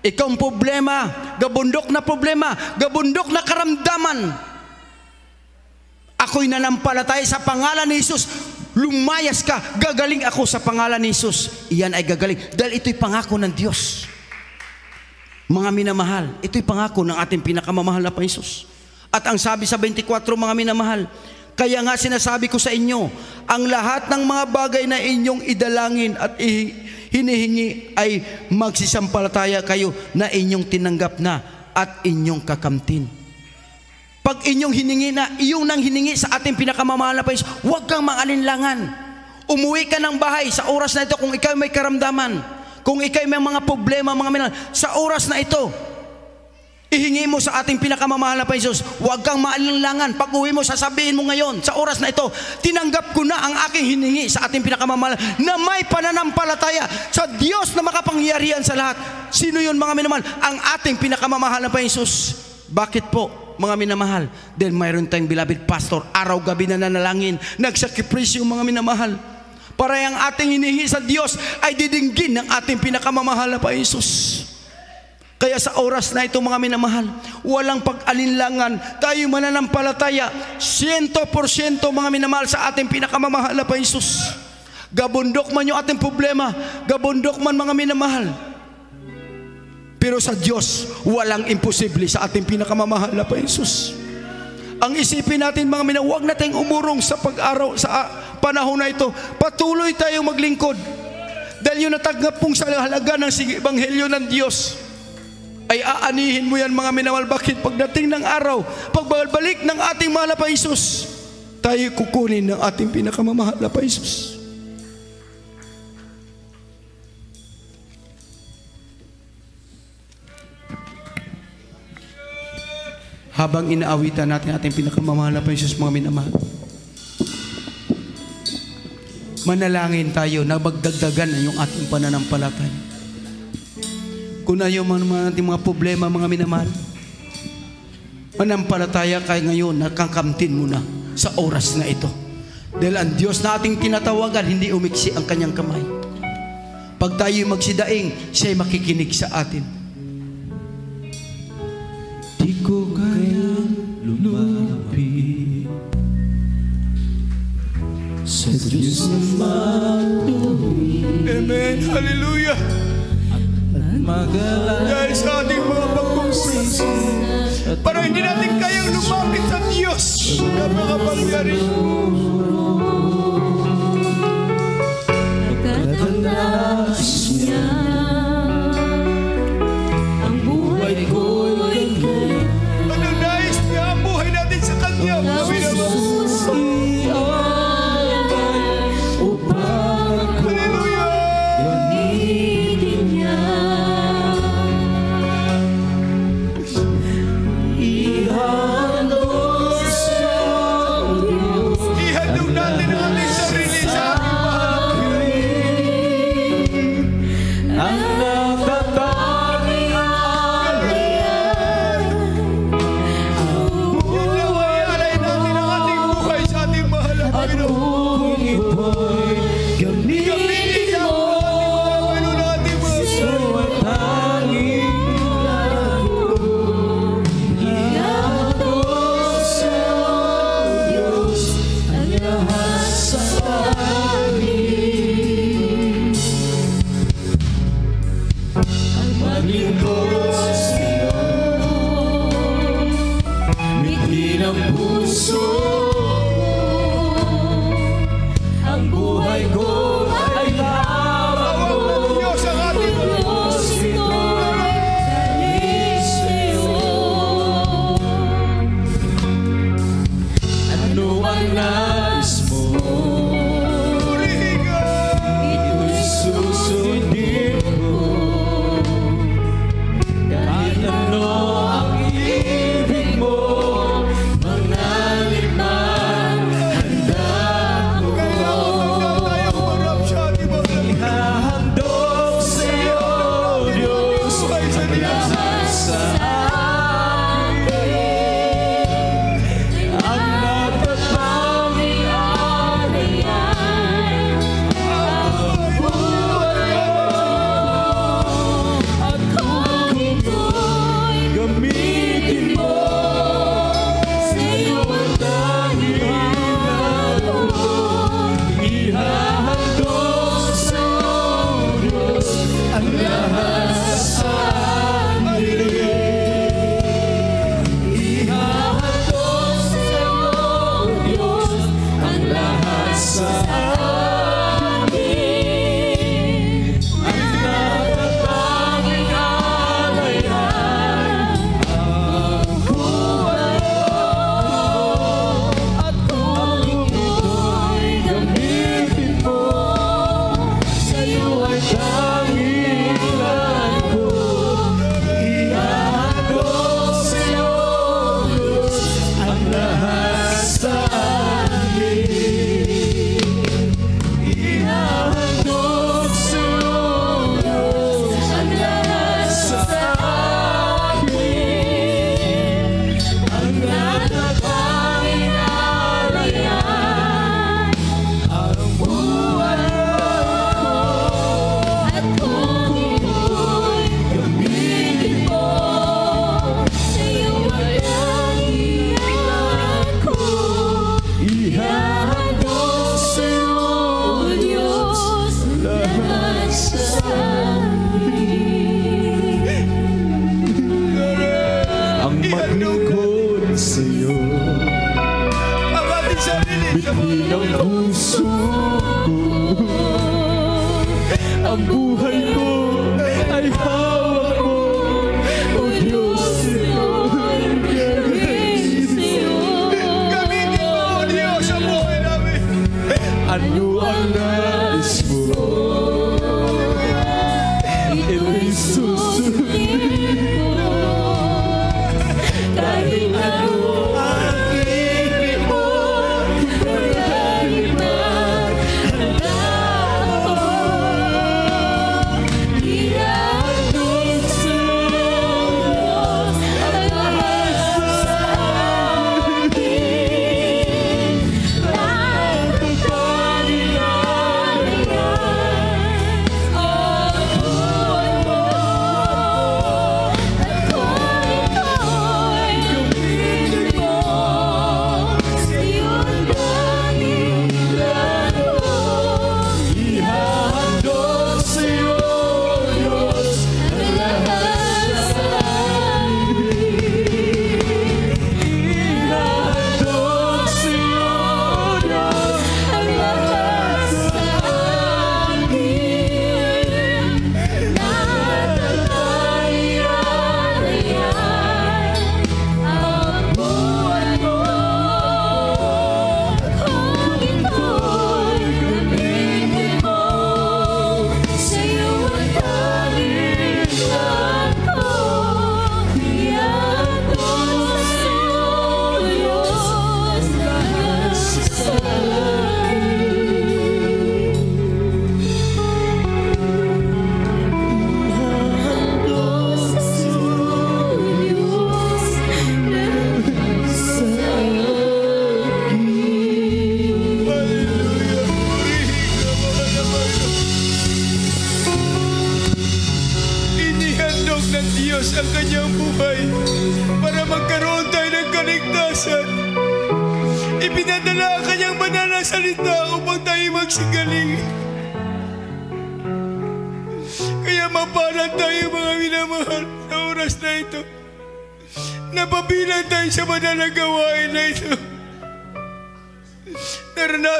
Ikaw ang problema, gabundok na problema, gabundok na karamdaman. Ako'y nanampalataya sa pangalan ni Jesus. Lumayas ka, gagaling ako sa pangalan ni Jesus. Iyan ay gagaling. Dahil ito'y pangako ng Diyos. Mga minamahal, ito'y pangako ng ating pinakamamahal na Paisos. At ang sabi sa 24, mga minamahal, kaya nga sinasabi ko sa inyo, ang lahat ng mga bagay na inyong idalangin at hinihingi ay magsisampalataya kayo na inyong tinanggap na at inyong kakamtin. Pag inyong hiningi na, iyong nang hiningi sa ating pinakamamahal na Panginoon, huwag kang mangalinlangan. Umuwi ka ng bahay sa oras na ito kung ikaw may karamdaman, kung ikaw may mga problema, mga minal, sa oras na ito, Ihingi mo sa ating pinakamamahal na Paisos, huwag kang maalinlangan. Pag uwi mo, sasabihin mo ngayon, sa oras na ito, tinanggap ko na ang aking hiningi sa ating pinakamamahal na may pananampalataya sa Diyos na makapangyarihan sa lahat. Sino yun mga minamahal? Ang ating pinakamamahal na Paisos. Bakit po? mga minamahal. Dahil mayroon tayong beloved pastor, araw-gabi na nanalangin, nagsakripisyo mga minamahal. Para ang ating hinihi sa Diyos ay didinggin ng ating pinakamamahal na pa kaya sa oras na ito mga minamahal, walang pag-alinlangan, tayo mananampalataya, 100% mga minamahal sa ating pinakamamahal na Paisus. Gabundok man yung ating problema, gabundok man mga minamahal. Pero sa Diyos, walang imposible sa ating pinakamamahal na Paisus. Ang isipin natin mga minamahal, huwag nating umurong sa pag-araw, sa ah, panahon na ito. Patuloy tayong maglingkod. Dahil yung natanggap pong sa halaga ng sige, Ebanghelyo ng Diyos, ay aanihin mo yan mga minamahal. Bakit? Pagdating ng araw, pagbalik ng ating mahal na pa Isus, tayo kukunin ng ating pinakamamahal na pa Isus. habang inaawitan natin ating pinakamamahal na Panginoon mga minamahal. Manalangin tayo na magdagdagan ang yung ating pananampalataya. Unahin yung mga, ating mga problema, mga minamahal. Manampalataya kayo ngayon, nakakamtin mo na sa oras na ito. Dahil ang Diyos na ating tinatawagan, hindi umiksi ang kanyang kamay. Pag tayo'y magsidaing, siya'y makikinig sa atin. Di ko kaya lumapit sa Diyos na matuwid. Amen. Hallelujah magalala. Dahil sa ating mga pagkukusi, parang hindi natin kayang lumapit sa Diyos na mga pangyari mo. At niya een boer.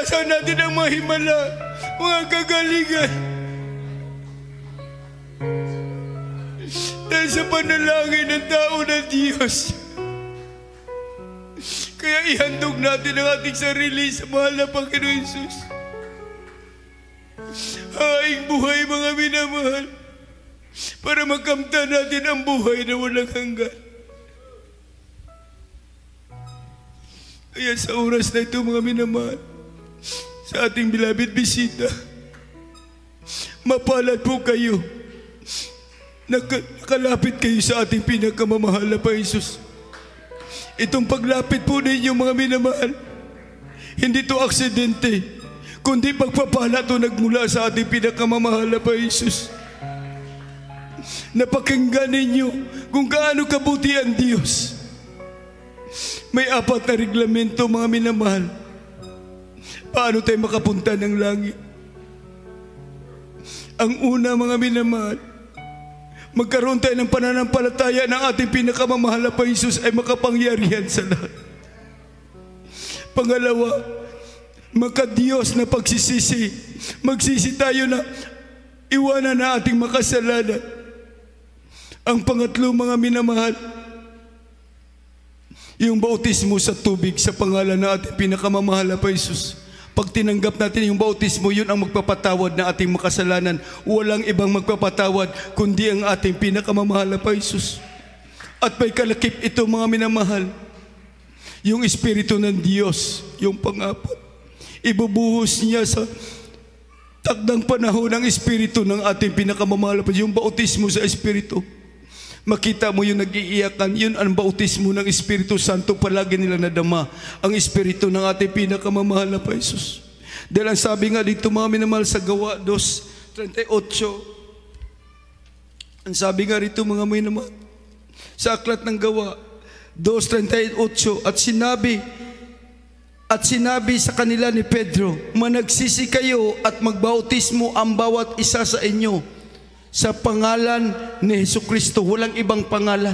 Naranasan natin ang mga himala, mga kagalingan. Dahil sa panalangin ng tao ng Diyos. Kaya ihandog natin ang ating sarili sa mahal na Panginoon Jesus. Haing buhay mga minamahal para makamta natin ang buhay na walang hanggan. Kaya sa oras na ito mga minamahal, sa ating beloved bisita. Mapalad po kayo. Nakalapit kayo sa ating pinakamamahal na Paisus. Itong paglapit po ninyo mga minamahal, hindi to aksidente, kundi pagpapala to nagmula sa ating pinakamamahal na Paisus. Napakinggan ninyo kung gaano kabuti ang Diyos. May apat na reglamento mga minamahal Paano tayo makapunta ng langit? Ang una mga minamahal, magkaroon tayo ng pananampalataya ng ating pinakamamahal na Panginoon ay makapangyarihan sa lahat. Pangalawa, magka-Diyos na pagsisisi. Magsisi tayo na iwanan na ating makasalanan. Ang pangatlo mga minamahal, yung bautismo sa tubig sa pangalan na ating pinakamamahal na Paisus. Pag tinanggap natin yung bautismo, yun ang magpapatawad na ating makasalanan. Walang ibang magpapatawad, kundi ang ating pinakamamahal na Paisus. At may kalakip ito mga minamahal. Yung Espiritu ng Diyos, yung pangapat. Ibubuhos niya sa takdang panahon ng Espiritu ng ating pinakamamahal na yung bautismo sa Espiritu. Espiritu. Makita mo yung nagiiyakan, yun ang bautismo ng Espiritu Santo, palagi nila nadama. Ang Espiritu ng ating pinakamamahal na Paisos. Dahil ang sabi nga dito mga minamahal sa gawa 2.38, ang sabi nga rito mga minamahal, sa aklat ng gawa 2.38, at sinabi, at sinabi sa kanila ni Pedro, managsisi kayo at magbautismo ang bawat isa sa inyo sa pangalan ni Heso Kristo. Walang ibang pangalan.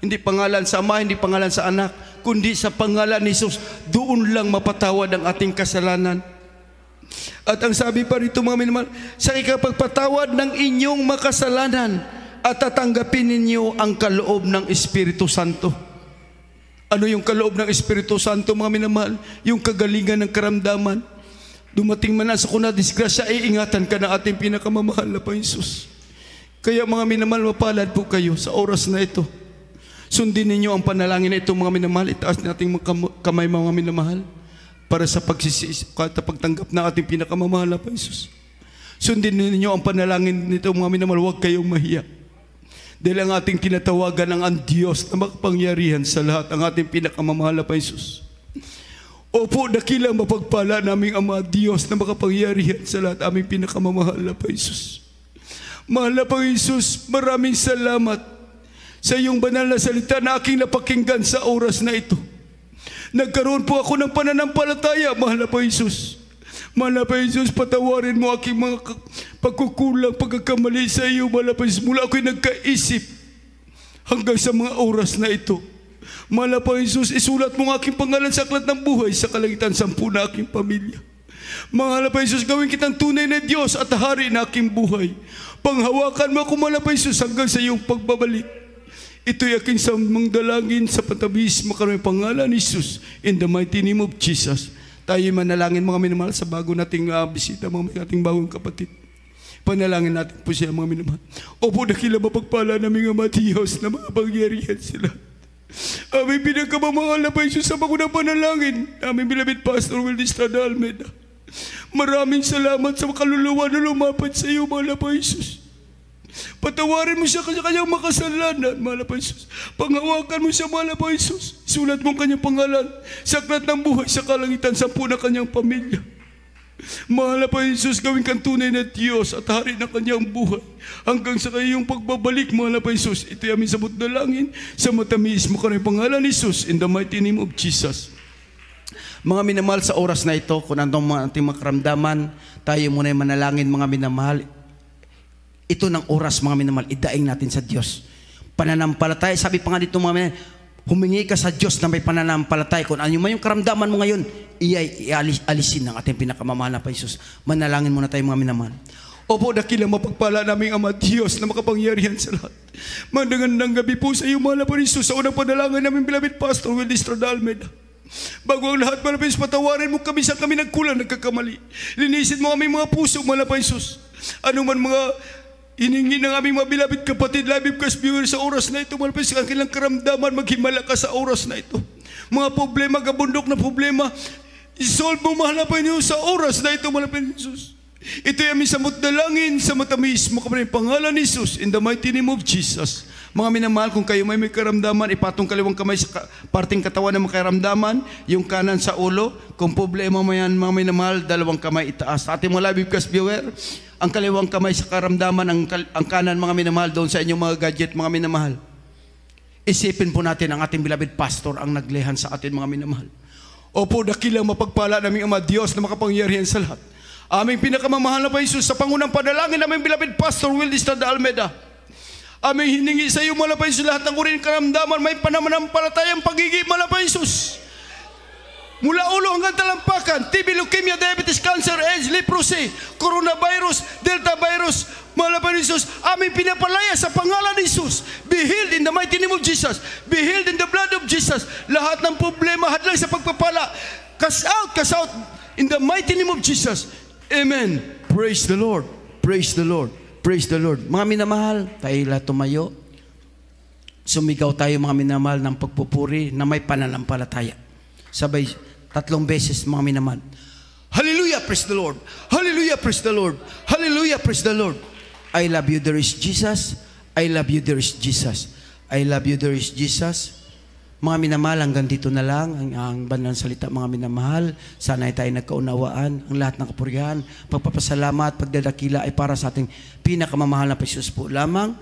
Hindi pangalan sa Ama, hindi pangalan sa Anak, kundi sa pangalan ni Jesus. Doon lang mapatawad ang ating kasalanan. At ang sabi pa rito mga minamahal, sa ikapagpatawad ng inyong makasalanan at tatanggapin ninyo ang kaloob ng Espiritu Santo. Ano yung kaloob ng Espiritu Santo mga minamahal? Yung kagalingan ng karamdaman. Dumating man na sa kuna, disgrasya, iingatan ka ng ating pinakamamahal na Panginoon. Kaya mga minamahal, mapalad po kayo sa oras na ito. Sundin ninyo ang panalangin na ito mga minamahal. Itaas mga kamay mga minamahal para sa pagsisisi at pagtanggap ng ating pinakamamahal na Paisus. Sundin ninyo ang panalangin nito mga minamahal. Huwag kayong mahiya. Dahil ang ating tinatawagan ng ang Diyos na makapangyarihan sa lahat ang ating pinakamamahal na Paisus. Opo, dakilang mapagpala naming Ama Diyos na makapangyarihan sa lahat aming pinakamamahal na Paisus. Mahal na Panginoon maraming salamat sa iyong banal na salita na aking napakinggan sa oras na ito. Nagkaroon po ako ng pananampalataya, mahal na Panginoon. Malapay Jesus, patawarin mo aking mga pagkukulang, pagkakamali sa iyo. Malapay Jesus, mula ako'y nagkaisip hanggang sa mga oras na ito. Malapay Jesus, isulat mo ang aking pangalan sa aklat ng buhay sa kalangitan sampu na aking pamilya. Mahalapay Jesus, gawin kitang tunay na Diyos at hari na aking buhay. Panghawakan mo ako malapay Jesus hanggang sa iyong pagbabalik. Ito'y aking samang dalangin sa patabis makarami pangalan ni Jesus. In the mighty name of Jesus. Tayo'y manalangin mga minamahal sa bago nating uh, bisita mga ating bagong kapatid. Panalangin natin po siya mga minamahal. Opo, dakila mapagpala namin ang Diyos na mga pangyarihan sila. Aming pinagkamamahal na pa Jesus sa mga panalangin. Aming bilabit Pastor Will Distrada Almeda. Maraming salamat sa kaluluwa na lumapat sa iyo, mahal na Jesus. Patawarin mo siya kanya kanyang makasalanan, mahal na Jesus. mo siya, mahal na Jesus. Sulat mo kanyang pangalan. Saklat ng buhay sa kalangitan sa puna kanyang pamilya. Mahal pa Jesus, gawin kang tunay na Diyos at hari ng kanyang buhay. Hanggang sa kanyang pagbabalik, mahal pa Jesus, ito yung aming sabot na langin. Sa matamis mo kanyang pangalan, Jesus, in the mighty name of Jesus. Mga minamahal sa oras na ito, kung nandong mga ating makaramdaman, tayo muna ay manalangin mga minamahal. Ito ng oras mga minamahal, idaing natin sa Diyos. Pananampalataya, sabi pa nga dito mga minamahal, humingi ka sa Diyos na may pananampalataya. Kung ano man yung karamdaman mo ngayon, iyay alisin ng ating pinakamamahal na Paisus. Manalangin muna tayo mga minamahal. Opo, dakila mapagpala naming Ama Diyos na makapangyarihan sa lahat. Mandangan ng gabi po sa iyo, mahal na Paisus. Sa unang panalangan namin, bilabit Pastor Will Distrod Almeida. Bago ang lahat, malapis, patawarin mo kami sa kami nagkulang, nagkakamali. Linisin mo kami mga puso, malapis, Jesus. Ano man mga Iningi ng aming mabilabid kapatid, live cast viewer sa oras na ito, malapit sa kanilang karamdaman, maghimala ka sa oras na ito. Mga problema, gabundok na problema, isolve mo mahalapan niyo sa oras na ito, malapit Jesus. Ito ay aming samot dalangin sa matamis mo kapatid, pangalan ni Jesus, in the mighty name of Jesus. Mga minamahal, kung kayo may may karamdaman, ipatong kaliwang kamay sa ka- parting katawan ng makaramdaman, yung kanan sa ulo. Kung problema mo yan, mga minamahal, dalawang kamay itaas. Ating mga because viewer, ang kaliwang kamay sa karamdaman, ang, kal- ang kanan mga minamahal doon sa inyong mga gadget, mga minamahal. Isipin po natin ang ating bilabid pastor ang naglehan sa atin mga minamahal. Opo, dakilang mapagpala naming Ama Diyos na makapangyarihan sa lahat. Aming pinakamamahal na pa Jesus, sa pangunang panalangin naming bilabid pastor Willis Tanda Almeda. Aming hiningi sa iyo, malapay sa lahat ng uring karamdaman, may panamanampalatayang pagiging malapay, Jesus. Mula ulo hanggang talampakan, TB, leukemia, diabetes, cancer, AIDS, leprosy, coronavirus, delta virus, malapay ni Jesus, aming pinapalaya sa pangalan ni Jesus. Be healed in the mighty name of Jesus. Be healed in the blood of Jesus. Lahat ng problema, hadlang sa pagpapala, cast out, cast out, in the mighty name of Jesus. Amen. Praise the Lord. Praise the Lord. Praise the Lord. Mga minamahal, tayo lahat tumayo. Sumigaw tayo mga minamahal ng pagpupuri na may pananampalataya. Sabay, tatlong beses mga minamahal. Hallelujah, praise the Lord. Hallelujah, praise the Lord. Hallelujah, praise the Lord. I love you, there is Jesus. I love you, there is Jesus. I love you, there is Jesus. Mga minamahal, hanggang dito na lang ang, ang banal ng salita, mga minamahal. Sana ay tayo nagkaunawaan ang lahat ng kapurihan. Pagpapasalamat, pagdadakila ay para sa ating pinakamamahal na Pasyos po lamang.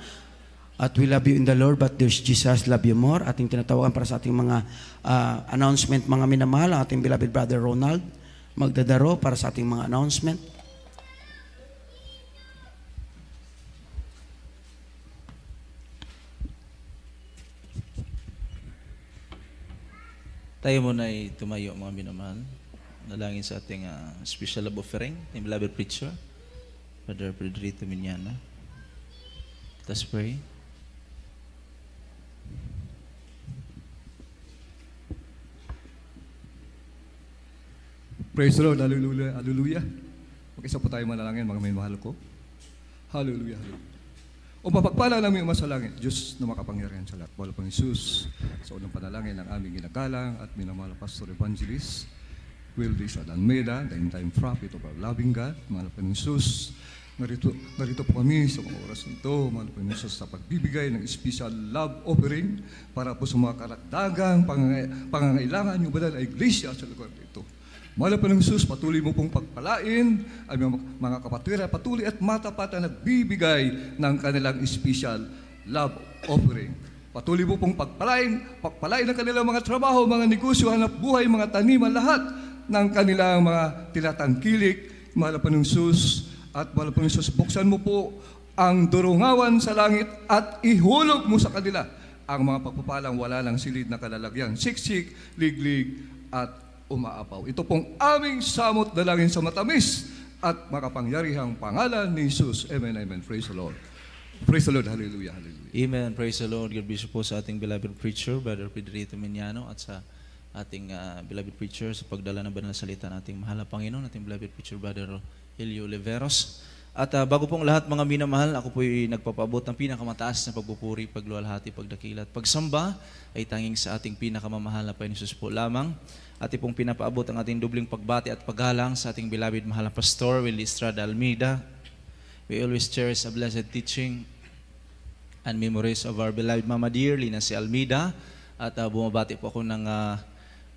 At we love you in the Lord, but there's Jesus, love you more. Ating tinatawagan para sa ating mga uh, announcement, mga minamahal, ating beloved brother Ronald magdadaro para sa ating mga announcement. Tayo muna ay tumayo mga minamahal. Nalangin sa ating uh, special love offering, yung beloved preacher, Father Pedrito Minyana. Let us pray. Praise the Lord. Hallelujah. Hallelujah. Mag-isa po tayo manalangin, mga minamahal ko. Hallelujah. Hallelujah. O mapagpala namin uma sa langit, Diyos na makapangyarihan sa lahat. Wala pang Isus, sa unang panalangin ng aming ginagalang at minamahal Pastor Evangelist, Wildish at Almeida, the in-time prophet of our loving God, mahal pa Isus. Narito, narito po kami sa mga oras nito, mahal po nyo sa pagbibigay ng special love offering para po sa mga karakdagang pangangailangan nyo ba na iglesia sa lugar nito. Mala pa ng Sus, patuloy mo pong pagpalain ang mga kapatira, patuloy at matapat na nagbibigay ng kanilang special love offering. Patuloy mo pong pagpalain, pagpalain ang kanilang mga trabaho, mga negosyo, hanap buhay, mga taniman, lahat ng kanilang mga tinatangkilik, Mala pa ng Sus, at Mala pa ng Sus, buksan mo po ang durungawan sa langit at ihulog mo sa kanila ang mga pagpapalang wala lang silid na kalalagyan, siksik, liglig, at umaapaw. Ito pong aming samot dalangin sa matamis at makapangyarihang pangalan ni Jesus. Amen, amen. Praise the Lord. Praise the Lord. Hallelujah, hallelujah. Amen. Praise the Lord. God bless you po sa ating beloved preacher, Brother Pedrito Minyano, at sa ating uh, beloved preacher sa pagdala ng banal na salita ng ating mahal na Panginoon, ating beloved preacher, Brother Helio Leveros. At uh, bago pong lahat mga minamahal, ako po ay nagpapabot ng pinakamataas na pagpupuri, pagluwalhati, pagdakila at pagsamba ay tanging sa ating pinakamamahal na Panginoon po lamang. At ipong pinapaabot ang ating dubling pagbati at paggalang sa ating bilabid na pastor, Will Estrada Almeida. We always cherish a blessed teaching and memories of our beloved Mama Dearly na si Almeida. At uh, bumabati po ako ng uh, ah,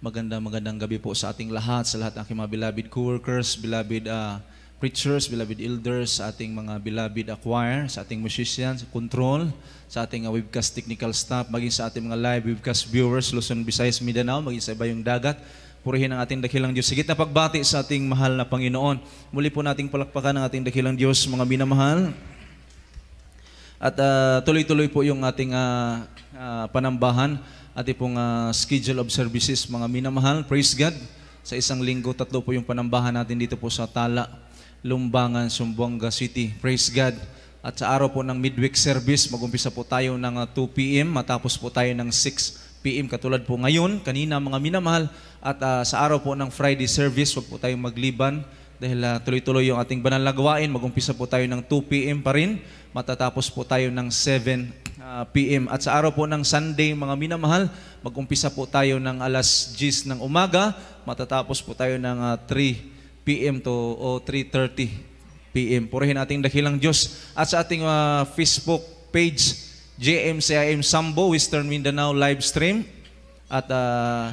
maganda magandang gabi po sa ating lahat, sa lahat ng aking mga beloved co-workers, beloved uh, preachers, beloved elders, sa ating mga beloved choir, sa ating musicians, control, sa ating uh, webcast technical staff, maging sa ating mga live webcast viewers, Luzon, Visayas, Mindanao, maging sa iba yung dagat. Purihin ang ating dakilang Diyos. Sigit na pagbati sa ating mahal na Panginoon. Muli po nating palakpakan ang ating dakilang Diyos, mga minamahal. At uh, tuloy-tuloy uh, tuloy -tuloy po yung ating uh, uh, panambahan, ating pong uh, schedule of services, mga minamahal. Praise God. Sa isang linggo, tatlo po yung panambahan natin dito po sa Tala Lumbangan, Sumbuanga City. Praise God. At sa araw po ng midweek service, mag magumpisa po tayo ng 2 ah, p.m. matapos po tayo ng 6 p.m. katulad po ngayon, kanina mga minamahal. At uh, sa araw po ng Friday service, wag po tayong magliban dahil uh, tuloy-tuloy yung ating banal na gawain. mag Magumpisa po tayo ng 2 p.m. pa rin, matatapos po tayo ng 7 uh, p.m. At sa araw po ng Sunday, mga minamahal, mag magumpisa po tayo ng alas 10 ng umaga, matatapos po tayo ng uh, 3 p.m. to o 3.30 p.m. Purihin ating dakilang Diyos. At sa ating uh, Facebook page, JMCIM Sambo, Western Mindanao live stream. At uh,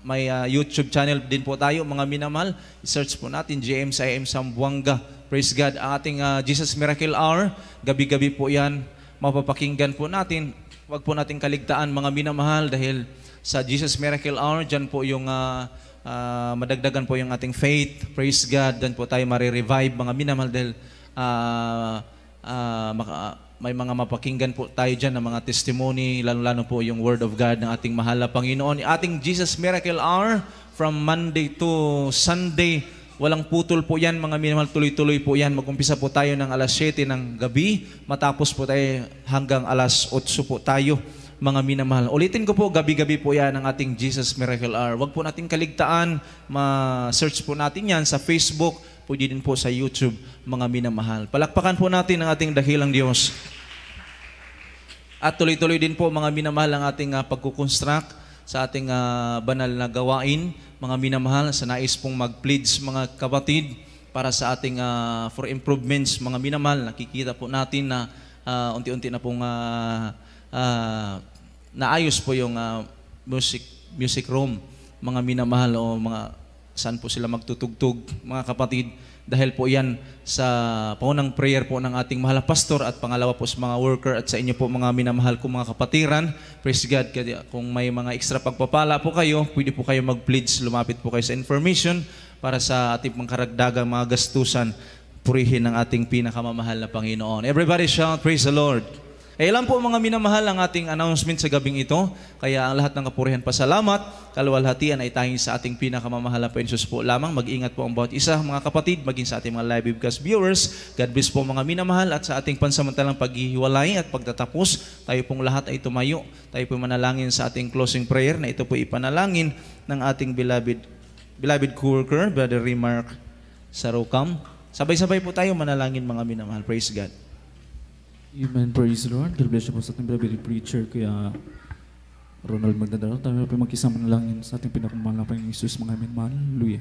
may uh, YouTube channel din po tayo, mga minamahal. search po natin, JMCIM Sambuanga. Praise God, ating uh, Jesus Miracle Hour. Gabi-gabi po yan. Mapapakinggan po natin. Huwag po natin kaligtaan, mga minamahal, dahil sa Jesus Miracle Hour, dyan po yung... Uh, uh, madagdagan po yung ating faith. Praise God. Doon po tayo marirevive mga minamahal dahil uh, uh, maka, may mga mapakinggan po tayo dyan ng mga testimony, lalo-lalo po yung Word of God ng ating mahal na Panginoon. Ating Jesus Miracle Hour from Monday to Sunday. Walang putol po yan, mga minimal tuloy-tuloy po yan. Magumpisa po tayo ng alas 7 ng gabi, matapos po tayo hanggang alas 8 po tayo mga minamahal. Ulitin ko po, gabi-gabi po yan ang ating Jesus Miracle Hour. Huwag po natin kaligtaan, ma-search po natin yan sa Facebook, pwede din po sa YouTube, mga minamahal. Palakpakan po natin ang ating dakilang Diyos. At tuloy-tuloy din po, mga minamahal, ang ating uh, pagkukonstruct sa ating uh, banal na gawain. Mga minamahal, sa nais pong mag-pleads, mga kapatid, para sa ating uh, for improvements, mga minamahal, nakikita po natin na uh, unti-unti na pong uh, uh, naayos po yung uh, music, music room, mga minamahal o mga saan po sila magtutugtog, mga kapatid. Dahil po yan sa paunang prayer po ng ating mahal na pastor at pangalawa po sa mga worker at sa inyo po mga minamahal ko mga kapatiran. Praise God, kung may mga extra pagpapala po kayo, pwede po kayo mag-pledge, lumapit po kayo sa information para sa ating mga mga gastusan purihin ng ating pinakamamahal na Panginoon. Everybody shout, praise the Lord! Kailan eh, po mga minamahal ang ating announcement sa gabing ito. Kaya ang lahat ng kapurihan pa salamat. kalwalhatian ay tanging sa ating pinakamamahal na pensos po lamang. Mag-ingat po ang bawat isa mga kapatid, maging sa ating mga live webcast viewers. God bless po mga minamahal at sa ating pansamantalang paghihiwalay at pagtatapos, tayo pong lahat ay tumayo. Tayo po manalangin sa ating closing prayer na ito po ipanalangin ng ating beloved, beloved co-worker, Brother Remark Sarukam. Sabay-sabay po tayo manalangin mga minamahal. Praise God. Amen. Praise Lord. God bless you po sa ating brother preacher, kuya Ronald Magdadaro. Tayo po magkisama na lang sa ating pinakamahal na Panginoon Jesus, mga amin. Mahal. Hallelujah.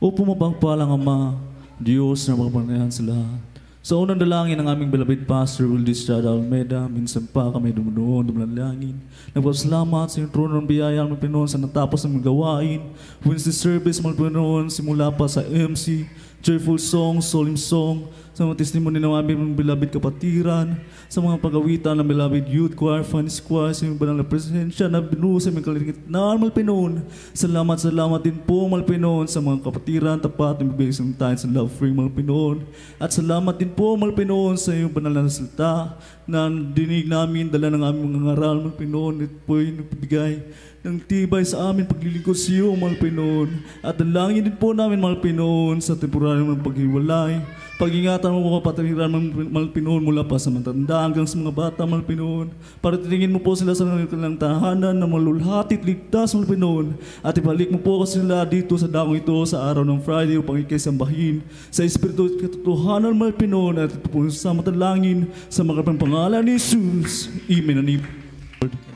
O pumapangpalang Ama, Diyos na makapangyarihan sa lahat. Sa unang dalangin ng aming balabit pastor, Will Distrada Almeida, minsan pa kami dumunoon, dumalalangin. Nagpapasalamat sa iyong trono ng biyaya ang Pinoon sa natapos ng gawain. Wednesday service, mga Pinoon, simula pa sa MC, joyful song, solemn song, sa mga testimony ng aming beloved kapatiran, sa mga pagawitan ng beloved youth choir, fan choir, sa mga banal na presensya na binu sa mga kalingit na Malpinon. Salamat, salamat din po malpinoon sa mga kapatiran, tapat na bibigay ng tayo sa love free Malpinon. At salamat din po malpinoon sa iyong banal na salita na dinig namin, dala ng aming mga ngaral Malpinon, po po'y nagbibigay ng tibay sa amin paglilingkod sa iyo, mahal Pinoon. At dalangin din po namin, mahal Pinoon, sa temporaryong ng paghiwalay. Pag-ingatan mo, mapataniran mo, mahal Pinoon, mula pa sa matanda hanggang sa mga bata, mahal Pinoon. Para titingin mo po sila sa kanilang tahanan na malulhati at ligtas, mahal Pinoon. At ibalik mo po ako sila dito sa dakong ito sa araw ng Friday upang ikaisambahin sa Espiritu at Katotohanan, mahal Pinoon. At ito po sa matalangin sa mga pangalan ni Jesus. Amen and Lord.